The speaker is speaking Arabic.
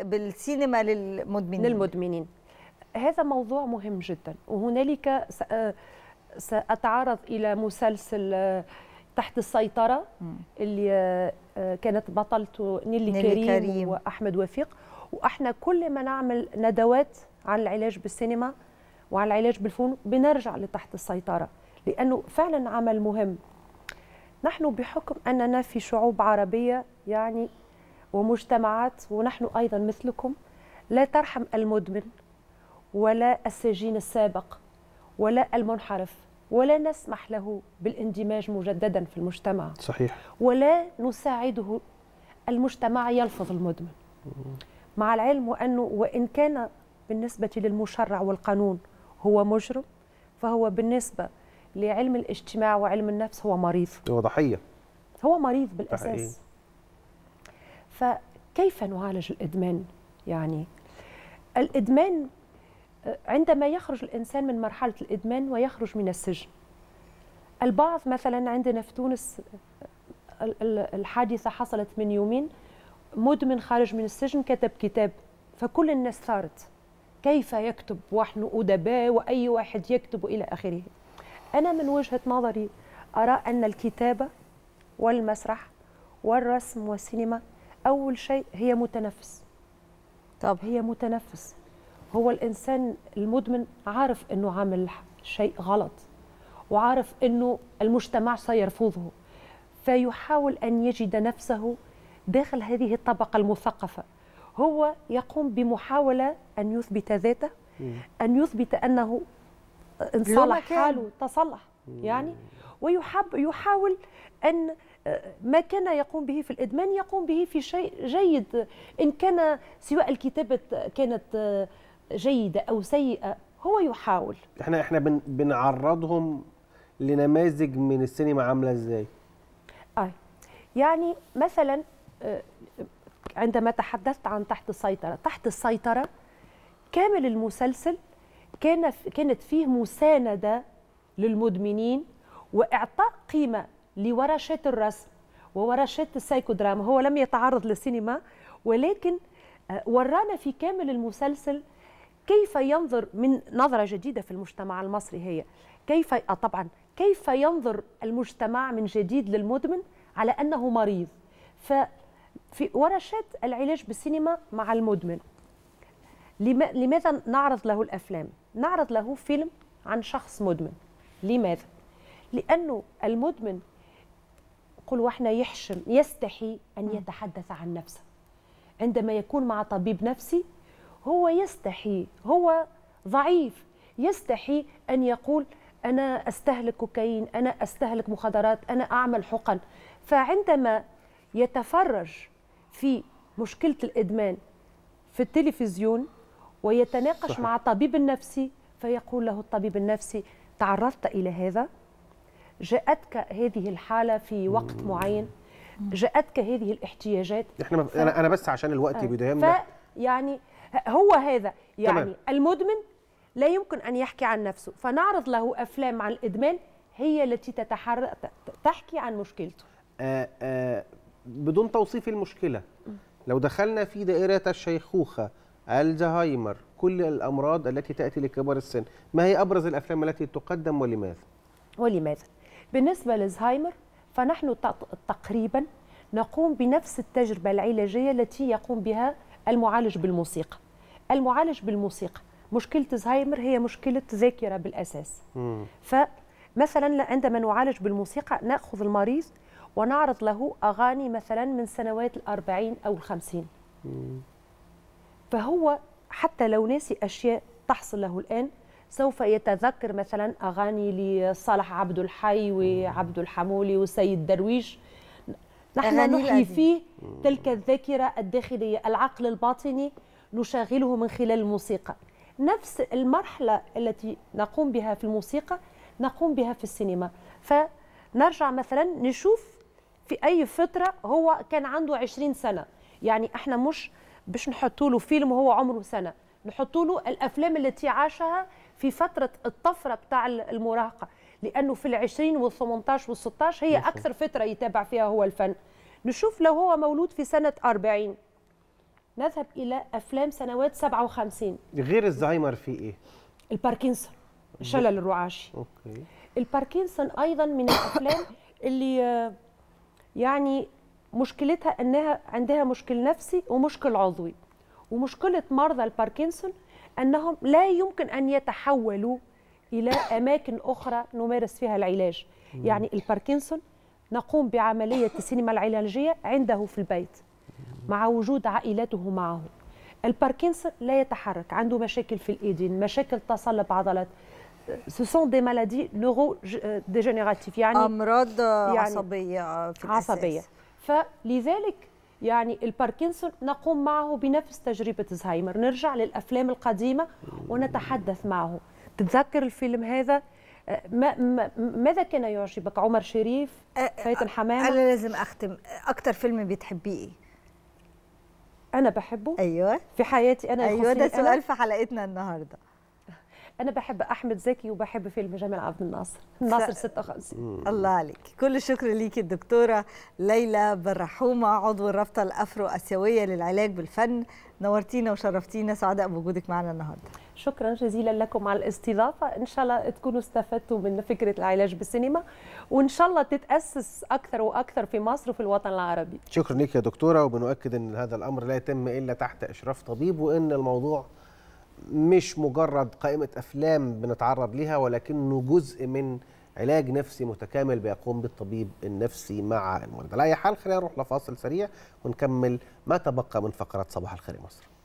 بالسينما للمدمنين للمدمنين هذا موضوع مهم جدا وهنالك آه، سأتعرض إلى مسلسل آه، تحت السيطرة اللي آه، كانت بطلته نيلي, نيلي كريم, كريم وأحمد وفيق وإحنا كل ما نعمل ندوات عن العلاج بالسينما وعن العلاج بالفنون بنرجع لتحت السيطرة لأنه فعلا عمل مهم نحن بحكم أننا في شعوب عربية يعني ومجتمعات ونحن أيضا مثلكم لا ترحم المدمن ولا السجين السابق ولا المنحرف ولا نسمح له بالاندماج مجددا في المجتمع صحيح ولا نساعده المجتمع يلفظ المدمن مع العلم وأنه وإن كان بالنسبة للمشرع والقانون هو مجرم فهو بالنسبة لعلم الاجتماع وعلم النفس هو مريض هو ضحية هو مريض بالأساس فكيف نعالج الادمان يعني الادمان آه، عندما يخرج الانسان من مرحله الادمان ويخرج من السجن البعض مثلا عندنا في تونس آه، الحادثه حصلت من يومين مدمن خارج من السجن كتب كتاب فكل الناس ثارت كيف يكتب ونحن أدباء وأي واحد يكتب الى آخره أنا من وجهة نظري أرى أن الكتابة والمسرح والرسم والسينما اول شيء هي متنفس طب هي متنفس هو الانسان المدمن عارف انه عامل شيء غلط وعارف انه المجتمع سيرفضه فيحاول ان يجد نفسه داخل هذه الطبقه المثقفه هو يقوم بمحاوله ان يثبت ذاته ان يثبت انه انصلح حاله تصلح يعني ويحب يحاول ان ما كان يقوم به في الإدمان يقوم به في شيء جيد إن كان سواء الكتابة كانت جيدة أو سيئة هو يحاول احنا احنا بن بنعرضهم لنماذج من السينما عامله ازاي اه يعني مثلا آه، عندما تحدثت عن تحت السيطره تحت السيطره كامل المسلسل كان كانت فيه مسانده للمدمنين واعطاء قيمه لورشات الرسم وورشات السايكودراما هو لم يتعرض للسينما ولكن آه، ورانا في كامل المسلسل كيف ينظر من نظرة جديدة في المجتمع المصري هي كيف آه، طبعا كيف ينظر المجتمع من جديد للمدمن على أنه مريض ففي ورشات العلاج بالسينما مع المدمن لماذا نعرض له الأفلام؟ نعرض له فيلم عن شخص مدمن لماذا؟ لأنه المدمن نقول واحنا يحشم يستحي أن يتحدث عن نفسه عندما يكون مع طبيب نفسي هو يستحي هو ضعيف يستحي أن يقول أنا أستهلك كوكايين أنا أستهلك مخدرات أنا أعمل حقن فعندما يتفرج في مشكلة الإدمان في التلفزيون ويتناقش صحيح. مع الطبيب النفسي فيقول له الطبيب النفسي تعرضت إلى هذا جاءتك هذه الحاله في وقت معين جاءتك هذه الاحتياجات احنا ف... انا بس عشان الوقت آه. ف... يعني هو هذا يعني تمام. المدمن لا يمكن ان يحكي عن نفسه فنعرض له افلام عن الادمان هي التي تتحر... تحكي عن مشكلته آه آه بدون توصيف المشكله لو دخلنا في دائره الشيخوخه الزهايمر كل الامراض التي تاتي لكبار السن ما هي ابرز الافلام التي تقدم ولماذا ولماذا بالنسبة للزهايمر فنحن تقريبا نقوم بنفس التجربة العلاجية التي يقوم بها المعالج بالموسيقى المعالج بالموسيقى مشكلة زهايمر هي مشكلة ذاكرة بالأساس فمثلا عندما نعالج بالموسيقى نأخذ المريض ونعرض له أغاني مثلا من سنوات الأربعين أو الخمسين فهو حتى لو ناسي أشياء تحصل له الآن سوف يتذكر مثلا اغاني لصالح عبد الحي وعبد الحمولي وسيد درويش نحن نحيي فيه تلك الذاكره الداخليه العقل الباطني نشغله من خلال الموسيقى نفس المرحله التي نقوم بها في الموسيقى نقوم بها في السينما فنرجع مثلا نشوف في اي فتره هو كان عنده 20 سنه يعني احنا مش باش نحطوا له فيلم وهو عمره سنه نحطوا له الافلام التي عاشها في فتره الطفره بتاع المراهقه لانه في العشرين والثمنتاش والستاش هي اكثر فتره يتابع فيها هو الفن نشوف لو هو مولود في سنه 40 نذهب الى افلام سنوات 57 غير الزهايمر في ايه الباركنسون شلل الرعاشي اوكي الباركنسون ايضا من الافلام اللي آه، يعني مشكلتها انها عندها مشكل نفسي ومشكل عضوي ومشكله مرضى الباركنسون انهم لا يمكن ان يتحولوا الى اماكن اخرى نمارس فيها العلاج يعني الباركنسون نقوم بعمليه السينما العلاجيه عنده في البيت مع وجود عائلته معه الباركنسون لا يتحرك عنده مشاكل في الايدين مشاكل تصلب عضلات ce sont des maladies neurodégénératives يعني امراض يعني عصبيه في الأساس. عصبيه فلذلك يعني الباركنسون نقوم معه بنفس تجربة زهايمر نرجع للأفلام القديمة ونتحدث معه تتذكر الفيلم هذا أه، ما ماذا كان يعجبك عمر شريف أه، أه، فاتن حمامة أنا لازم أختم أكتر فيلم بتحبيه إيه؟ أنا بحبه أيوه في حياتي أنا أيوه ده سؤال في حلقتنا النهارده انا بحب احمد زكي وبحب فيلم جمال عبد الناصر الناصر 56 الله عليك كل الشكر ليكي الدكتوره ليلى بالرحومه عضو الرابطه الافرو اسيويه للعلاج بالفن نورتينا وشرفتينا سعداء بوجودك معنا النهارده شكرا جزيلا لكم على الاستضافه ان شاء الله تكونوا استفدتوا من فكره العلاج بالسينما وان شاء الله تتاسس اكثر واكثر في مصر وفي الوطن العربي شكرا لك يا دكتوره وبنؤكد ان هذا الامر لا يتم الا تحت اشراف طبيب وان الموضوع مش مجرد قائمة أفلام بنتعرض لها ولكنه جزء من علاج نفسي متكامل بيقوم بالطبيب النفسي مع المريض على أي حال خلينا نروح لفاصل سريع ونكمل ما تبقى من فقرات صباح الخير مصر